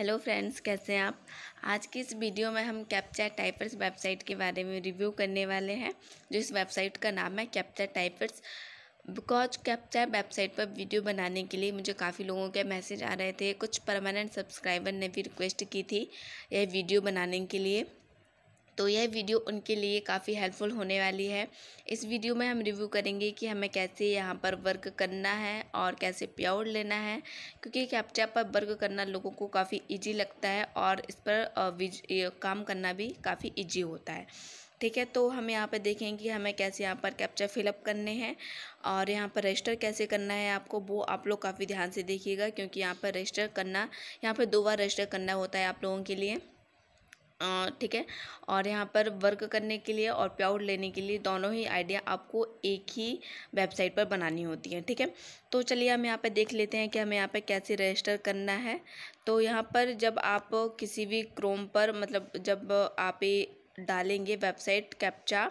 hello friends कैसे हैं आप आज की इस वीडियो में हम कैप्चा टाइपर्स वेबसाइट के बारे में रिव्यू करने वाले हैं जो इस वेबसाइट का नाम है captcha typers because captcha website पर वीडियो बनाने के लिए मुझे काफ़ी लोगों के मैसेज आ रहे थे कुछ परमानेंट सब्सक्राइबर ने भी रिक्वेस्ट की थी यह वीडियो बनाने के लिए तो यह वीडियो उनके लिए काफ़ी हेल्पफुल होने वाली है इस वीडियो में हम रिव्यू करेंगे कि हमें कैसे यहाँ पर वर्क करना है और कैसे प्योर लेना है क्योंकि कैप्चा पर वर्क करना लोगों को काफ़ी इजी लगता है और इस पर काम करना भी काफ़ी इजी होता है ठीक है तो हम यहाँ पर देखेंगे हमें कैसे यहाँ पर कैप्चा फिलअप करने हैं और यहाँ पर रजिस्टर कैसे करना है आपको वो आप लोग काफ़ी ध्यान से देखिएगा क्योंकि यहाँ पर रजिस्टर करना यहाँ पर दो बार रजिस्टर करना होता है आप लोगों के लिए ठीक है और यहाँ पर वर्क करने के लिए और प्याउड लेने के लिए दोनों ही आइडिया आपको एक ही वेबसाइट पर बनानी होती है ठीक है तो चलिए हम यहाँ पर देख लेते हैं कि हमें यहाँ पर कैसे रजिस्टर करना है तो यहाँ पर जब आप किसी भी क्रोम पर मतलब जब आप डालेंगे वेबसाइट कैप्चा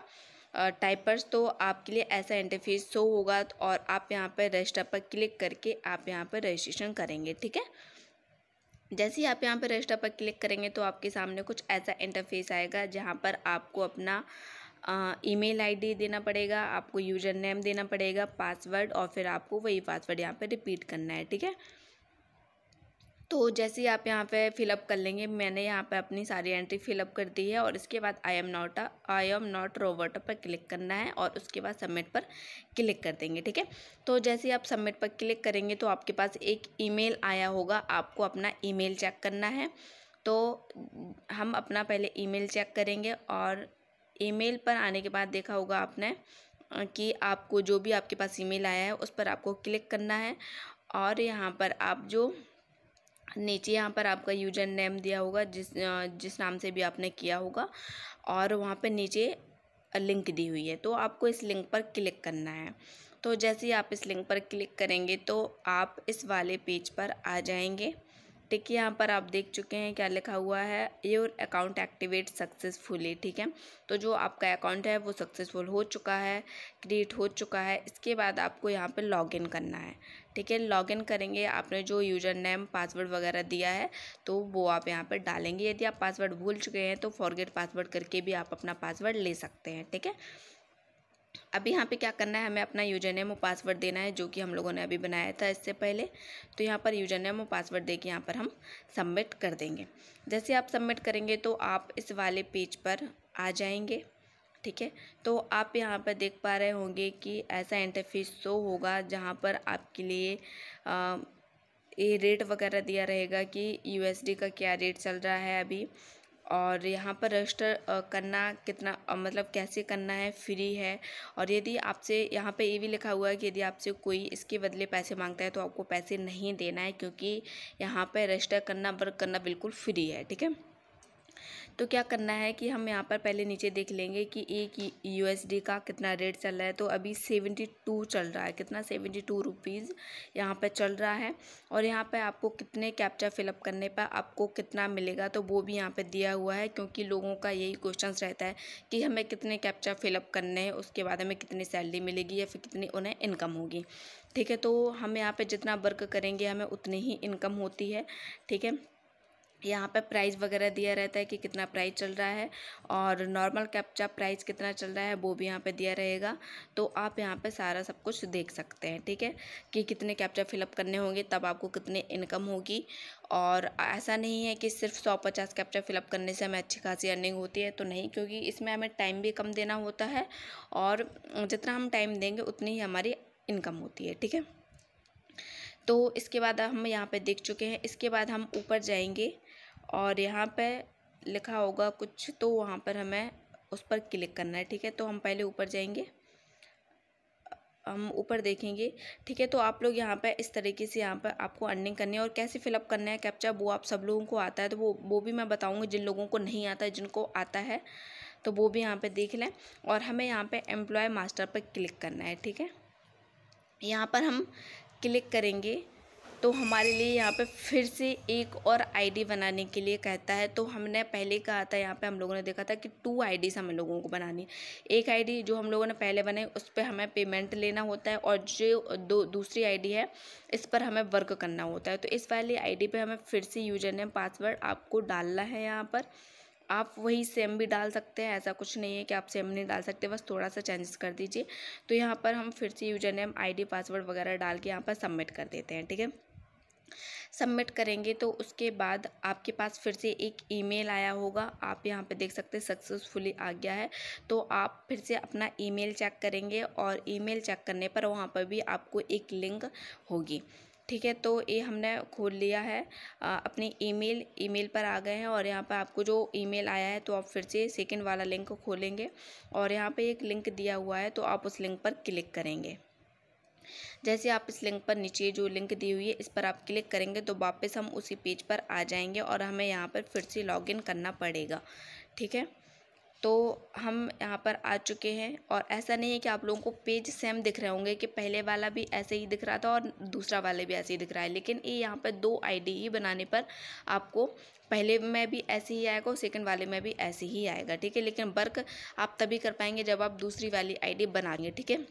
टाइपर्स तो आपके लिए ऐसा इंटरफेस शो होगा और आप यहाँ पर रजिस्टर पर क्लिक करके आप यहाँ पर रजिस्ट्रेशन करेंगे ठीक है जैसे ही आप यहाँ पर रजिस्टर पर क्लिक करेंगे तो आपके सामने कुछ ऐसा इंटरफेस आएगा जहाँ पर आपको अपना ईमेल आईडी देना पड़ेगा आपको यूजर नेम देना पड़ेगा पासवर्ड और फिर आपको वही पासवर्ड यहाँ पर रिपीट करना है ठीक है तो जैसे ही आप यहाँ पे फिलअप कर लेंगे मैंने यहाँ पे अपनी सारी एंट्री फिलअप कर दी है और इसके बाद I am not I am not robot पर क्लिक करना है और उसके बाद सबमिट पर क्लिक कर देंगे ठीक है तो जैसे ही आप सबमिट पर क्लिक करेंगे तो आपके पास एक ईमेल आया होगा आपको अपना ईमेल चेक करना है तो हम अपना पहले ईमेल चेक करेंगे और ईमेल पर आने के बाद देखा होगा आपने कि आपको जो भी आपके पास ईमेल आया है उस पर आपको क्लिक करना है और यहाँ पर आप जो नीचे यहाँ पर आपका यूजर नेम दिया होगा जिस जिस नाम से भी आपने किया होगा और वहाँ पर नीचे लिंक दी हुई है तो आपको इस लिंक पर क्लिक करना है तो जैसे ही आप इस लिंक पर क्लिक करेंगे तो आप इस वाले पेज पर आ जाएंगे ठीक है यहाँ पर आप देख चुके हैं क्या लिखा हुआ है योर अकाउंट एक्टिवेट सक्सेसफुली ठीक है तो जो आपका अकाउंट है वो सक्सेसफुल हो चुका है क्रिएट हो चुका है इसके बाद आपको यहाँ पर इन करना है ठीक है लॉगिन करेंगे आपने जो यूजर नेम पासवर्ड वगैरह दिया है तो वो आप यहाँ पर डालेंगे यदि आप पासवर्ड भूल चुके हैं तो फॉरगेट पासवर्ड करके भी आप अपना पासवर्ड ले सकते हैं ठीक है अब यहाँ पे क्या करना है हमें अपना यूजर नेम और पासवर्ड देना है जो कि हम लोगों ने अभी बनाया था इससे पहले तो यहाँ पर यूजर नेम और पासवर्ड दे के यहाँ पर हम सबमिट कर देंगे जैसे आप सबमिट करेंगे तो आप इस वाले पेज पर आ जाएंगे ठीक है तो आप यहाँ पर देख पा रहे होंगे कि ऐसा इंटरफेस शो होगा जहाँ पर आपके लिए आ, ये रेट वगैरह दिया रहेगा कि यूएसडी का क्या रेट चल रहा है अभी और यहाँ पर रजिस्टर करना कितना मतलब कैसे करना है फ्री है और यदि आपसे यहाँ पे ये भी लिखा हुआ है कि यदि आपसे कोई इसके बदले पैसे मांगता है तो आपको पैसे नहीं देना है क्योंकि यहाँ पे रजिस्टर करना वर्क करना बिल्कुल फ्री है ठीक है तो क्या करना है कि हम यहाँ पर पहले नीचे देख लेंगे कि एक यू का कितना रेट चल रहा है तो अभी सेवेंटी टू चल रहा है कितना सेवेंटी टू रुपीज़ यहाँ पर चल रहा है और यहाँ पर आपको कितने कैप्चा फिलअप करने पर आपको कितना मिलेगा तो वो भी यहाँ पर दिया हुआ है क्योंकि लोगों का यही क्वेश्चन रहता है कि हमें कितने कैप्चा फिलअप करने हैं उसके बाद हमें कितनी सैलरी मिलेगी या फिर कितनी उन्हें इनकम होगी ठीक है तो हम यहाँ पर जितना वर्क करेंगे हमें उतनी ही इनकम होती है ठीक है यहाँ पे प्राइस वगैरह दिया रहता है कि कितना प्राइस चल रहा है और नॉर्मल कैप्चा प्राइस कितना चल रहा है वो भी यहाँ पे दिया रहेगा तो आप यहाँ पे सारा सब कुछ देख सकते हैं ठीक है कि कितने कैप्चा फिलअप करने होंगे तब आपको कितने इनकम होगी और ऐसा नहीं है कि सिर्फ सौ पचास कैप्चा फिलअप करने से हमें अच्छी खासी अर्निंग होती है तो नहीं क्योंकि इसमें हमें टाइम भी कम देना होता है और जितना हम टाइम देंगे उतनी ही हमारी इनकम होती है ठीक है तो इसके बाद हम यहाँ पे देख चुके हैं इसके बाद हम ऊपर जाएंगे और यहाँ पे लिखा होगा कुछ तो वहाँ पर हमें उस पर क्लिक करना है ठीक है तो हम पहले ऊपर जाएंगे हम ऊपर देखेंगे ठीक है तो आप लोग यहाँ पर इस तरीके से यहाँ पर आपको अर्निंग करनी है और कैसे फिलअप करना है कैप्चा वो आप सब लोगों को आता है तो वो वो भी मैं बताऊँगी जिन लोगों को नहीं आता है जिनको आता है तो वो भी यहाँ पे देख लें और हमें यहाँ पे एम्प्लॉय मास्टर पर क्लिक करना है ठीक है यहाँ पर हम क्लिक करेंगे तो हमारे लिए यहाँ पे फिर से एक और आईडी बनाने के लिए कहता है तो हमने पहले कहा था यहाँ पे हम लोगों ने देखा था कि टू डीज हम लोगों को बनानी है एक आईडी जो हम लोगों ने पहले बनाई उस पर हमें पेमेंट लेना होता है और जो दो दूसरी आईडी है इस पर हमें वर्क करना होता है तो इस वाली आई डी हमें फिर से यूजर नेम पासवर्ड आपको डालना है यहाँ पर आप वही सेम भी डाल सकते हैं ऐसा कुछ नहीं है कि आप सेम नहीं डाल सकते बस थोड़ा सा चेंजेस कर दीजिए तो यहाँ पर हम फिर से यूजर नेम आईडी पासवर्ड वगैरह डाल के यहाँ पर सबमिट कर देते हैं ठीक है सबमिट करेंगे तो उसके बाद आपके पास फिर से एक ईमेल आया होगा आप यहाँ पे देख सकते हैं सक्सेसफुली आ गया है तो आप फिर से अपना ईमेल चेक करेंगे और ईमेल चेक करने पर वहाँ पर भी आपको एक लिंक होगी ठीक है तो ये हमने खोल लिया है आ, अपने ईमेल ईमेल पर आ गए हैं और यहाँ पर आपको जो ईमेल आया है तो आप फिर से सेकंड वाला लिंक खोलेंगे और यहाँ पे एक लिंक दिया हुआ है तो आप उस लिंक पर क्लिक करेंगे जैसे आप इस लिंक पर नीचे जो लिंक दी हुई है इस पर आप क्लिक करेंगे तो वापस हम उसी पेज पर आ जाएंगे और हमें यहाँ पर फिर से लॉगिन करना पड़ेगा ठीक है तो हम यहाँ पर आ चुके हैं और ऐसा नहीं है कि आप लोगों को पेज सेम दिख रहे होंगे कि पहले वाला भी ऐसे ही दिख रहा था और दूसरा वाले भी ऐसे ही दिख रहा है लेकिन ये यहाँ पर दो आईडी ही बनाने पर आपको पहले में भी ऐसे ही आएगा और सेकंड वाले में भी ऐसे ही आएगा ठीक है लेकिन वर्क आप तभी कर पाएंगे जब आप दूसरी वाली डी बनाएंगे ठीक है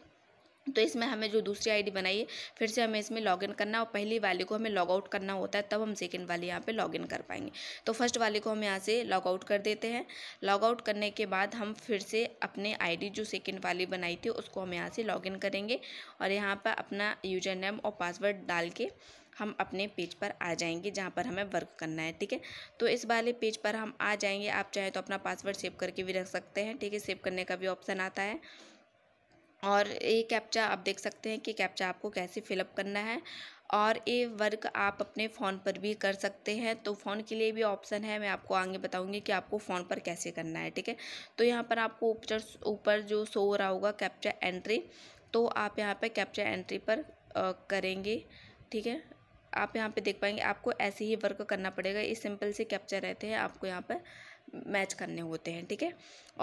तो इसमें हमें जो दूसरी आईडी बनाई है फिर से हमें इसमें लॉगिन करना और पहली वाले को हमें लॉग आउट करना होता है तब हम सेकंड वाले यहाँ पे लॉगिन कर पाएंगे तो फर्स्ट वाले को हम यहाँ से लॉग आउट कर देते हैं लॉग आउट करने के बाद हम फिर से अपने आईडी जो सेकंड वाली बनाई थी उसको हम यहाँ से इन करेंगे और यहाँ पर अपना यूजर नेम और पासवर्ड डाल के हम अपने पेज पर आ जाएंगे जहाँ पर हमें वर्क करना है ठीक है तो इस वाले पेज पर हम आ जाएंगे आप चाहें तो अपना पासवर्ड सेव करके भी रख सकते हैं ठीक है सेव करने का भी ऑप्शन आता है और ये कैप्चा आप देख सकते हैं कि कैप्चा आपको कैसे फिलअप करना है और ये वर्क आप अपने फ़ोन पर भी कर सकते हैं तो फ़ोन के लिए भी ऑप्शन है मैं आपको आगे बताऊंगी कि आपको फ़ोन पर कैसे करना है ठीक है तो यहाँ पर आपको ऊपर ऊपर जो शो हो रहा होगा कैप्चा एंट्री तो आप यहाँ पर कैप्चा एंट्री पर आ, करेंगे ठीक है आप यहाँ पर देख पाएंगे आपको ऐसे ही वर्क करना पड़ेगा ये सिंपल से कैप्चर रहते हैं आपको यहाँ पर मैच करने होते हैं ठीक है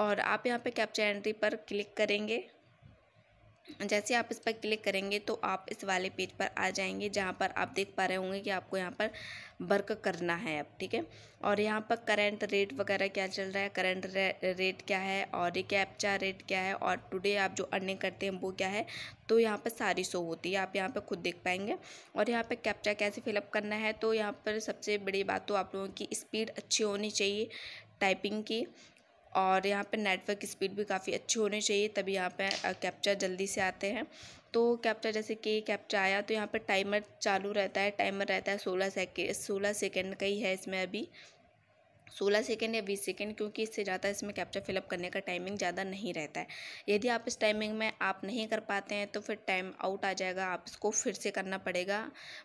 और आप यहाँ पर कैप्चा एंट्री पर क्लिक करेंगे जैसे आप इस पर क्लिक करेंगे तो आप इस वाले पेज पर आ जाएंगे जहाँ पर आप देख पा रहे होंगे कि आपको यहाँ पर वर्क करना है अब ठीक है और यहाँ पर करंट रेट वगैरह क्या चल रहा है करंट रेट क्या है और ये कैप्चा रेट क्या है और टुडे आप जो अर्निंग करते हैं वो क्या है तो यहाँ पर सारी शो होती है आप यहाँ पर खुद देख पाएंगे और यहाँ पर कैप्चा कैसे फिलअप करना है तो यहाँ पर सबसे बड़ी बात तो आप लोगों की स्पीड अच्छी होनी चाहिए टाइपिंग की और यहाँ पे नेटवर्क स्पीड भी काफ़ी अच्छी होनी चाहिए तभी यहाँ पे कैप्चर जल्दी से आते हैं तो कैप्चर जैसे कि कैप्चर आया तो यहाँ पर टाइमर चालू रहता है टाइमर रहता है सोलह सेके सोलह सेकेंड का ही है इसमें अभी सोलह सेकेंड या बीस सेकेंड क्योंकि इससे ज़्यादा इसमें कैप्चा फिलअप करने का टाइमिंग ज़्यादा नहीं रहता है यदि आप इस टाइमिंग में आप नहीं कर पाते हैं तो फिर टाइम आउट आ जाएगा आप इसको फिर से करना पड़ेगा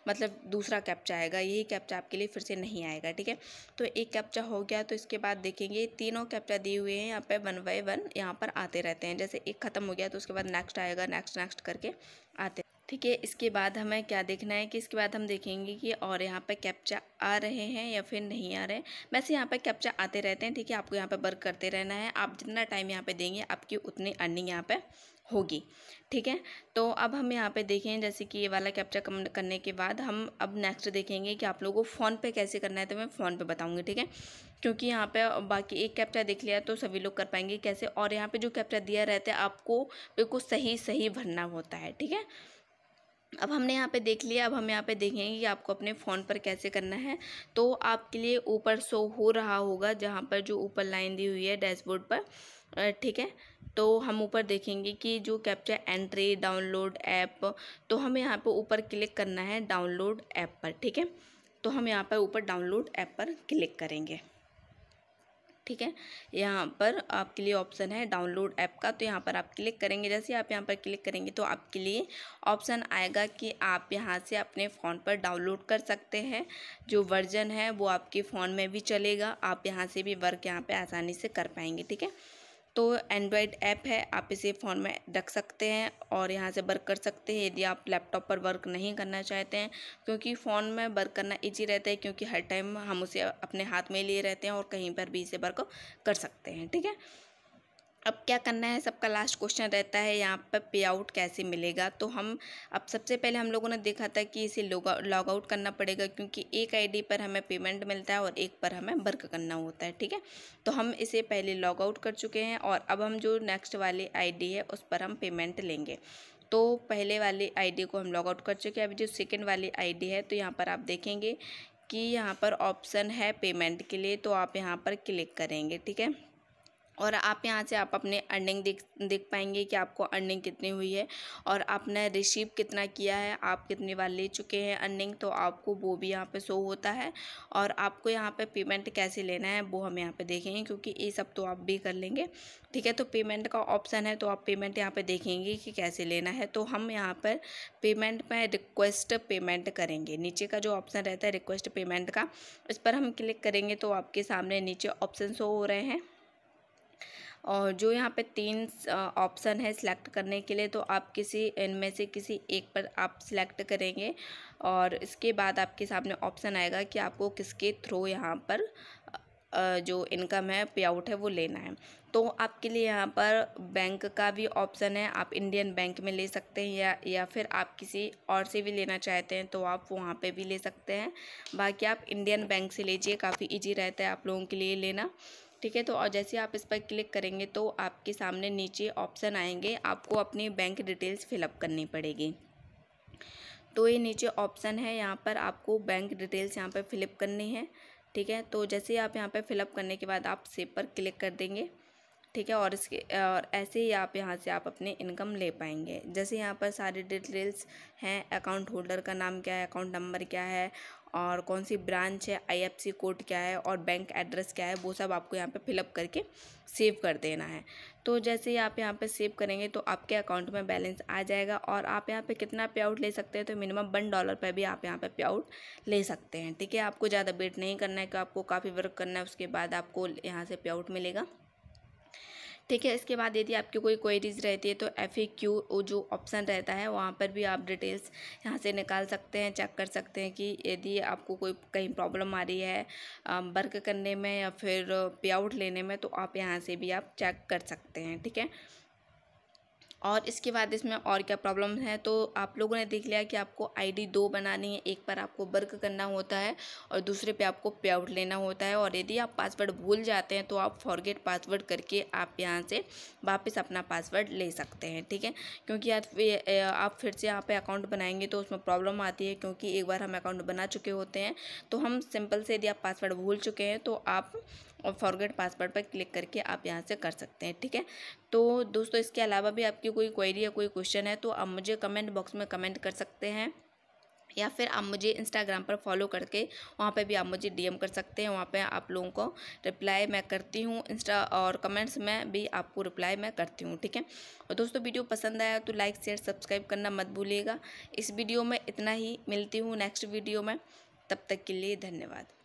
मतलब दूसरा कैप्चा आएगा यही कैप्चा आपके लिए फिर से नहीं आएगा ठीक है तो एक कैप्चा हो गया तो इसके बाद देखेंगे तीनों कैप्चा दिए हुए हैं यहाँ पर वन बाई वन यहाँ पर आते रहते हैं जैसे एक ख़त्म हो गया तो उसके बाद नेक्स्ट आएगा नेक्स्ट नेक्स्ट करके आते ठीक है इसके बाद हमें क्या देखना है कि इसके बाद हम देखेंगे कि और यहाँ पे कैप्चा आ रहे हैं या फिर नहीं आ रहे वैसे यहाँ पे कैप्चा आते रहते हैं ठीक है आपको यहाँ पे वर्क करते रहना है आप जितना टाइम यहाँ पे देंगे आपकी उतनी अर्निंग यहाँ पे होगी ठीक है तो अब हम यहाँ पे देखें जैसे कि ये वाला कैप्चा कम करने के बाद हम अब नेक्स्ट देखेंगे कि आप लोगों को फ़ोन पे कैसे करना है तो मैं फ़ोन पे बताऊँगी ठीक है क्योंकि यहाँ पे बाकी एक कैप्चा देख लिया तो सभी लोग कर पाएंगे कैसे और यहाँ पे जो कैप्चा दिया रहता है आपको बिल्कुल सही सही भरना होता है ठीक है अब हमने यहाँ पे देख लिया अब हम यहाँ पे देखेंगे कि आपको अपने फ़ोन पर कैसे करना है तो आपके लिए ऊपर शो हो रहा होगा जहाँ पर जो ऊपर लाइन दी हुई है डैशबोर्ड पर ठीक है तो हम ऊपर देखेंगे कि जो कैप्चर एंट्री डाउनलोड ऐप तो हमें यहाँ पे ऊपर क्लिक करना है डाउनलोड ऐप पर ठीक है तो हम यहाँ पर ऊपर डाउनलोड ऐप पर क्लिक करेंगे ठीक है यहाँ पर आपके लिए ऑप्शन है डाउनलोड ऐप का तो यहाँ पर आप क्लिक करेंगे जैसे आप यहाँ पर क्लिक करेंगे तो आपके लिए ऑप्शन आएगा कि आप यहाँ से अपने फ़ोन पर डाउनलोड कर सकते हैं जो वर्जन है वो आपके फ़ोन में भी चलेगा आप यहाँ से भी वर्क यहाँ पर आसानी से कर पाएंगे ठीक है तो एंड्रॉयड ऐप है आप इसे फ़ोन में रख सकते हैं और यहाँ से वर्क कर सकते हैं यदि आप लैपटॉप पर वर्क नहीं करना चाहते हैं क्योंकि फ़ोन में वर्क करना इजी रहता है क्योंकि हर टाइम हम उसे अपने हाथ में लिए रहते हैं और कहीं पर भी इसे वर्क कर सकते हैं ठीक है अब क्या करना है सबका लास्ट क्वेश्चन रहता है यहाँ पर पे आउट कैसे मिलेगा तो हम अब सबसे पहले हम लोगों ने देखा था कि इसे लॉग आउट करना पड़ेगा क्योंकि एक आईडी पर हमें पेमेंट मिलता है और एक पर हमें वर्क करना होता है ठीक है तो हम इसे पहले लॉग आउट कर चुके हैं और अब हम जो नेक्स्ट वाली आई है उस पर हम पेमेंट लेंगे तो पहले वाली आई को हम लॉग आउट कर चुके हैं अभी जो सेकेंड वाली आई है तो यहाँ पर आप देखेंगे कि यहाँ पर ऑप्शन है पेमेंट के लिए तो आप यहाँ पर क्लिक करेंगे ठीक है और आप यहाँ से आप अपने अर्निंग देख देख पाएंगे कि आपको अर्निंग कितनी हुई है और आपने रिसीव कितना किया है आप कितनी बार ले चुके हैं अर्निंग तो आपको वो भी यहाँ पे शो होता है और आपको यहाँ पे पेमेंट कैसे लेना है वो हम यहाँ पे देखेंगे क्योंकि ये सब तो आप भी कर लेंगे ठीक है तो पेमेंट का ऑप्शन है तो आप पेमेंट यहाँ पर देखेंगे कि कैसे लेना है तो हम यहाँ पर पेमेंट में रिक्वेस्ट पेमेंट करेंगे नीचे का जो ऑप्शन रहता है रिक्वेस्ट पेमेंट का इस पर हम क्लिक करेंगे तो आपके सामने नीचे ऑप्शन शो हो रहे हैं और जो यहाँ पे तीन ऑप्शन है सिलेक्ट करने के लिए तो आप किसी इनमें से किसी एक पर आप सिलेक्ट करेंगे और इसके बाद आपके सामने ऑप्शन आएगा कि आपको किसके थ्रू यहाँ पर जो इनकम है पे आउट है वो लेना है तो आपके लिए यहाँ पर बैंक का भी ऑप्शन है आप इंडियन बैंक में ले सकते हैं या या फिर आप किसी और से भी लेना चाहते हैं तो आप वहाँ पे भी ले सकते हैं बाकी आप इंडियन बैंक से लीजिए काफ़ी इजी रहता है आप लोगों के लिए लेना ठीक है तो और जैसे आप इस पर क्लिक करेंगे तो आपके सामने नीचे ऑप्शन आएंगे आपको अपनी बैंक डिटेल्स फिलअप करनी पड़ेगी तो ये नीचे ऑप्शन है यहाँ पर आपको बैंक डिटेल्स यहाँ पर फिलअप करनी है ठीक है तो जैसे आप यहाँ पर फिलअप करने के बाद आप सेब पर क्लिक कर देंगे ठीक है और इसके और ऐसे ही आप यहाँ से आप अपने इनकम ले पाएंगे जैसे यहाँ पर सारी डिटेल्स हैं अकाउंट होल्डर का नाम क्या है अकाउंट नंबर क्या है और कौन सी ब्रांच है आईएफएससी कोड क्या है और बैंक एड्रेस क्या है वो सब आपको यहाँ पे फिलअप करके सेव कर देना है तो जैसे ही आप यहाँ पे सेव करेंगे तो आपके अकाउंट में बैलेंस आ जाएगा और आप यहाँ पे कितना पे आउट ले सकते हैं तो मिनिमम वन डॉलर पर भी आप यहाँ पे पे आउट ले सकते हैं ठीक है आपको ज़्यादा वेट नहीं करना है कि आपको काफ़ी वर्क करना है उसके बाद आपको यहाँ से पे आउट मिलेगा ठीक है इसके बाद यदि आपकी कोई क्वेरीज रहती है तो एफ ए क्यू जो ऑप्शन रहता है वहाँ पर भी आप डिटेल्स यहाँ से निकाल सकते हैं चेक कर सकते हैं कि यदि आपको कोई कहीं प्रॉब्लम आ रही है वर्क करने में या फिर पे आउट लेने में तो आप यहाँ से भी आप चेक कर सकते हैं ठीक है और इसके बाद इसमें और क्या प्रॉब्लम है तो आप लोगों ने देख लिया कि आपको आईडी दो बनानी है एक पर आपको वर्क करना होता है और दूसरे पे आपको पे आउट लेना होता है और यदि आप पासवर्ड भूल जाते हैं तो आप फॉरगेट पासवर्ड करके आप यहाँ से वापस अपना पासवर्ड ले सकते हैं ठीक है क्योंकि आप फिर से यहाँ पर अकाउंट बनाएंगे तो उसमें प्रॉब्लम आती है क्योंकि एक बार हम अकाउंट बना चुके होते हैं तो हम सिंपल से यदि आप पासवर्ड भूल चुके हैं तो आप फॉरगेट पासवर्ड पर क्लिक करके आप यहाँ से कर सकते हैं ठीक है तो दोस्तों इसके अलावा भी आपकी की कोई क्वेरी या कोई क्वेश्चन है तो आप मुझे कमेंट बॉक्स में कमेंट कर सकते हैं या फिर आप मुझे इंस्टाग्राम पर फॉलो करके वहाँ पे भी आप मुझे डीएम कर सकते हैं वहाँ पे आप लोगों को रिप्लाई मैं करती हूँ इंस्टा और कमेंट्स में भी आपको रिप्लाई मैं करती हूँ ठीक है और दोस्तों वीडियो पसंद आया तो लाइक शेयर सब्सक्राइब करना मत भूलिएगा इस वीडियो में इतना ही मिलती हूँ नेक्स्ट वीडियो में तब तक के लिए धन्यवाद